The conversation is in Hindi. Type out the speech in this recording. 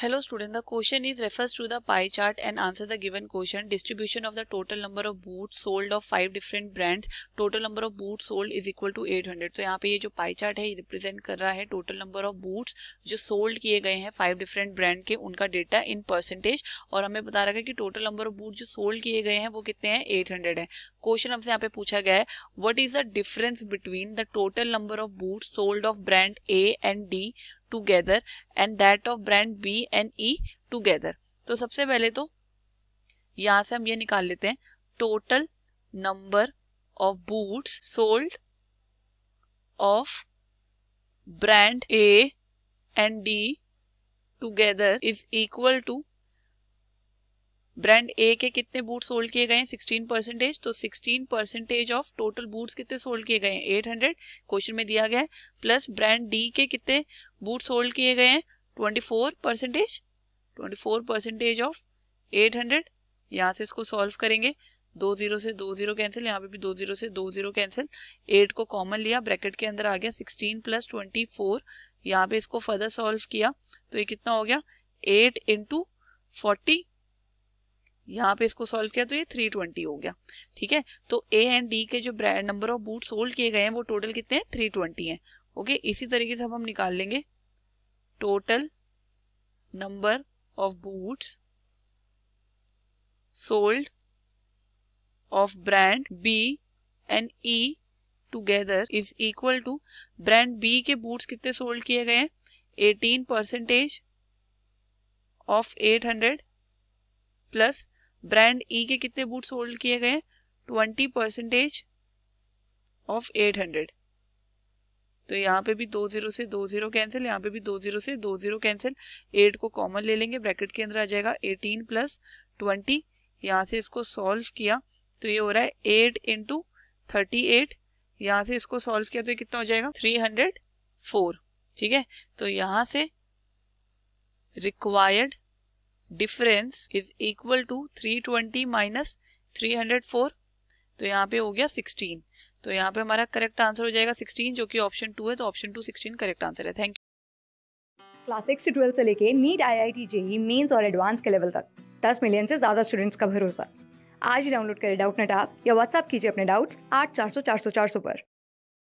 Hello student, the question is refers to the pie chart and answer the given question. Distribution of the total number of boots sold of five different brands. Total number of boots sold is equal to 800. तो यहाँ पे ये जो pie chart है ये represent कर रहा है total number of boots जो sold किए गए हैं five different brand के उनका data in percentage और हमें बता रखा है कि total number of boots जो sold किए गए हैं वो कितने हैं 800 है क्वेश्चन हमसे यहाँ पे पूछा गया है what is the difference between the total number of boots sold of brand A and D together and that of brand B and E together तो सबसे पहले तो यहां से हम ये निकाल लेते हैं total number of boots sold of brand A and D together is equal to brand A के कितने बूट सोल्ड किए गए सिक्सटीन परसेंटेज तो sixteen percentage of total boots कितने सोल्ड किए गए एट हंड्रेड क्वेश्चन में दिया गया है प्लस ब्रांड डी के कितने बूट सोल्ड किए गए हैं twenty four percentage twenty four percentage of eight hundred यहाँ से इसको सॉल्व करेंगे दो जीरो से दो जीरो कैंसिल यहाँ पे भी दो जीरो से दो जीरो कैंसिल एट को कॉमन लिया ब्रैकेट के अंदर आ गया सिक्सटीन प्लस ट्वेंटी फोर यहाँ पे इसको फर्दर सॉल्व किया तो ये कितना हो गया एट इंटू फोर्टी यहाँ पे इसको सॉल्व किया तो ये 320 हो गया ठीक है तो ए एंड डी के जो brand number of boot sold किए गए हैं वो टोटल कितने हैं 320 हैं ओके इसी तरीके से हम हम निकाल लेंगे total number of boots sold of brand B and E together is equal to brand B के बूट्स कितने सोल्ड किए गए हैं eighteen percentage of 800 plus brand E e के कितने बूट सोल्ड किए गए twenty percentage of eight hundred तो यहाँ पे भी दो जीरो से दो जीरो कैंसिल यहाँ पे भी दो जीरो से दो जीरो कैंसिल एट को कॉमन ले लेंगे ब्रैकेट के अंदर आ जाएगा एटीन प्लस ट्वेंटी यहाँ से इसको सॉल्व किया तो ये हो रहा है एट इंटू थर्टी एट यहाँ से इसको सॉल्व किया तो ये कितना हो जाएगा थ्री हंड्रेड फोर ठीक है तो यहाँ से required difference is equal to three twenty minus three hundred four तो यहाँ पे हो गया सिक्सटीन तो यहाँ पे हमारा करेक्ट आंसर हो जाएगा सिक्सटीन जो कि ऑप्शन टू है तो option two sixteen correct answer है थैंक यू क्लास सिक्स से ट्वेल्थ से लेके NEET I I T JEE mains और एडवांस के लेवल तक दस मिलियन से ज्यादा स्टूडेंट्स का भरोसा आज ही डाउनलोड करें डाउट नेट आप या व्हाट्सअप कीजिए अपने डाउट्स आठ चार सौ चार सौ चार सौ पर